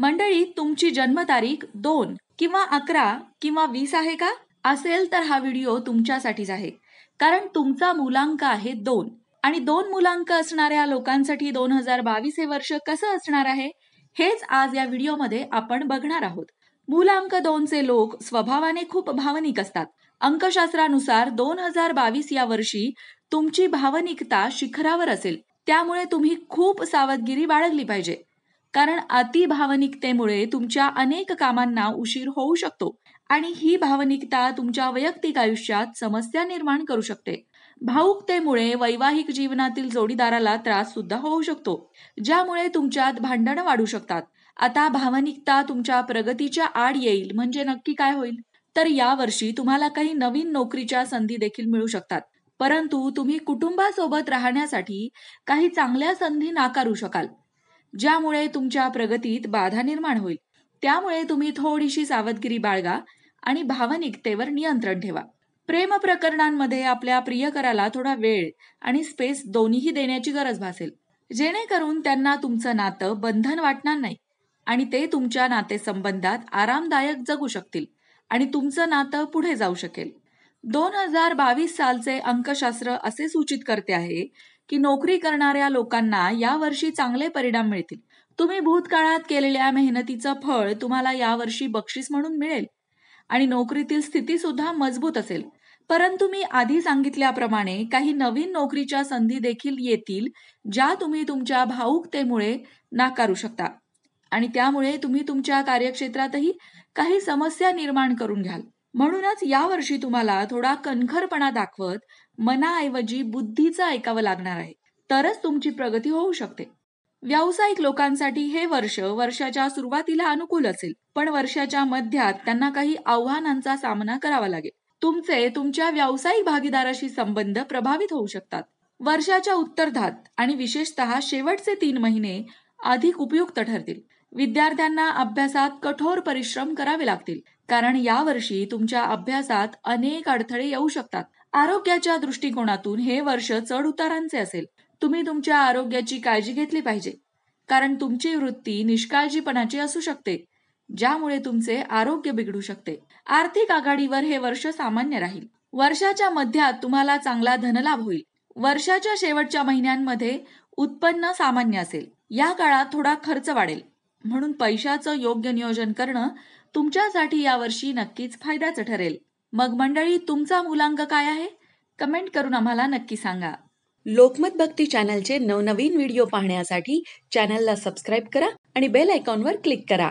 मंडळी तुमची जन्मतारीख दोन किंवा अकरा किंवा वीस आहे का असेल तर हा व्हिडिओ तुमच्यासाठीच आहे कारण तुमचा मुलांक आहे दोन आणि दोन मुलांक असणाऱ्या लोकांसाठी दोन हजार बावीस हे वर्ष कसं असणार आहे हेच आज या व्हिडिओमध्ये आपण बघणार आहोत मुलांक दोनचे लोक स्वभावाने खूप भावनिक असतात अंकशास्त्रानुसार दोन हजार बावीस या वर्षी तुमची भावनिकता शिखरावर असेल त्यामुळे तुम्ही खूप सावधगिरी बाळगली पाहिजे कारण अतिभावनिकतेमुळे तुमच्या अनेक कामांना उशीर होऊ शकतो आणि ही भावनिकता तुमच्या वैयक्तिक आयुष्यात समस्या निर्माण करू शकते भाऊकतेमुळे वैवाहिक जीवनातील जोडीदाराला त्रास सुद्धा होऊ शकतो ज्यामुळे तुमच्यात भांडणं वाढू शकतात आता भावनिकता तुमच्या प्रगतीच्या आड येईल म्हणजे नक्की काय होईल तर यावर्षी तुम्हाला काही नवीन नोकरीच्या संधी देखील मिळू शकतात परंतु तुम्ही कुटुंबासोबत राहण्यासाठी काही चांगल्या संधी नाकारू शकाल ज्यामुळे तुमच्या प्रगतीत बाधा निर्माण होईल त्यामुळे तुम्ही थोडीशी सावधगिरी बाळगा आणि भावनिकतेवर नियंत्रण ठेवा प्रेम प्रकरणांमध्ये आपल्या प्रियकराला थोडा वेळ आणि स्पेस दोन्हीही देण्याची गरज भासेल जेणेकरून त्यांना तुमचं नातं बंधन वाटणार नाही आणि ते तुमच्या नातेसंबंधात आरामदायक जगू शकतील आणि तुमचं नातं पुढे जाऊ शकेल दोन हजार बावीस सालचे अंकशास्त्र असे सूचित करते आहे की नोकरी करणाऱ्या लोकांना यावर्षी चांगले परिणाम मिळतील तुम्ही भूतकाळात केलेल्या मेहनतीचं फळ तुम्हाला यावर्षी बक्षीस म्हणून मिळेल आणि नोकरीतील स्थिती सुद्धा मजबूत असेल परंतु मी आधी सांगितल्याप्रमाणे काही नवीन नोकरीच्या संधी देखील येतील ज्या तुम्ही तुमच्या भाऊकतेमुळे नाकारू शकता आणि त्यामुळे तुम्ही तुमच्या कार्यक्षेत्रातही काही समस्या निर्माण करून घ्याल म्हणूनच यावर्षी तुम्हाला थोडा कणखरपणा दाखवत मनाऐवजी बुद्धीचं ऐकावं लागणार आहे तरच तुमची प्रगती होऊ शकते व्यावसायिक लोकांसाठी हे वर्ष वर्षाच्या सुरुवातीला अनुकूल असेल पण वर्षाच्या मध्यात त्यांना काही आव्हानांचा सामना करावा लागेल तुमचे तुमच्या व्यावसायिक भागीदाराशी संबंध प्रभावित होऊ शकतात वर्षाच्या उत्तरधात आणि विशेषतः शेवटचे तीन महिने अधिक उपयुक्त ठरतील विद्यार्थ्यांना अभ्यासात कठोर परिश्रम करावे लागतील कारण यावर्षी तुमच्या अभ्यासात अनेक अडथळे येऊ शकतात आरोग्याच्या दृष्टिकोनातून हे वर्ष चढ उतारांचे असेल तुम्ही तुमच्या आरोग्याची काळजी घेतली पाहिजे कारण तुमची वृत्ती निष्काळजीपणाची असू शकते ज्यामुळे तुमचे आरोग्य बिघडू शकते आर्थिक आघाडीवर हे वर्ष सामान्य राहील वर्षाच्या मध्यात तुम्हाला चांगला धनलाभ होईल वर्षाच्या शेवटच्या महिन्यांमध्ये उत्पन्न सामान्य असेल या काळात थोडा खर्च वाढेल म्हणून पैशाचं योग्य नियोजन करणं तुमच्यासाठी यावर्षी नक्कीच फायद्याचं ठरेल मग मंडळी तुमचा मुलांक काय आहे कमेंट करून आम्हाला नक्की सांगा लोकमत भक्ती चॅनलचे नवनवीन व्हिडिओ पाहण्यासाठी चॅनलला सबस्क्राईब करा आणि बेल आयकॉनवर क्लिक करा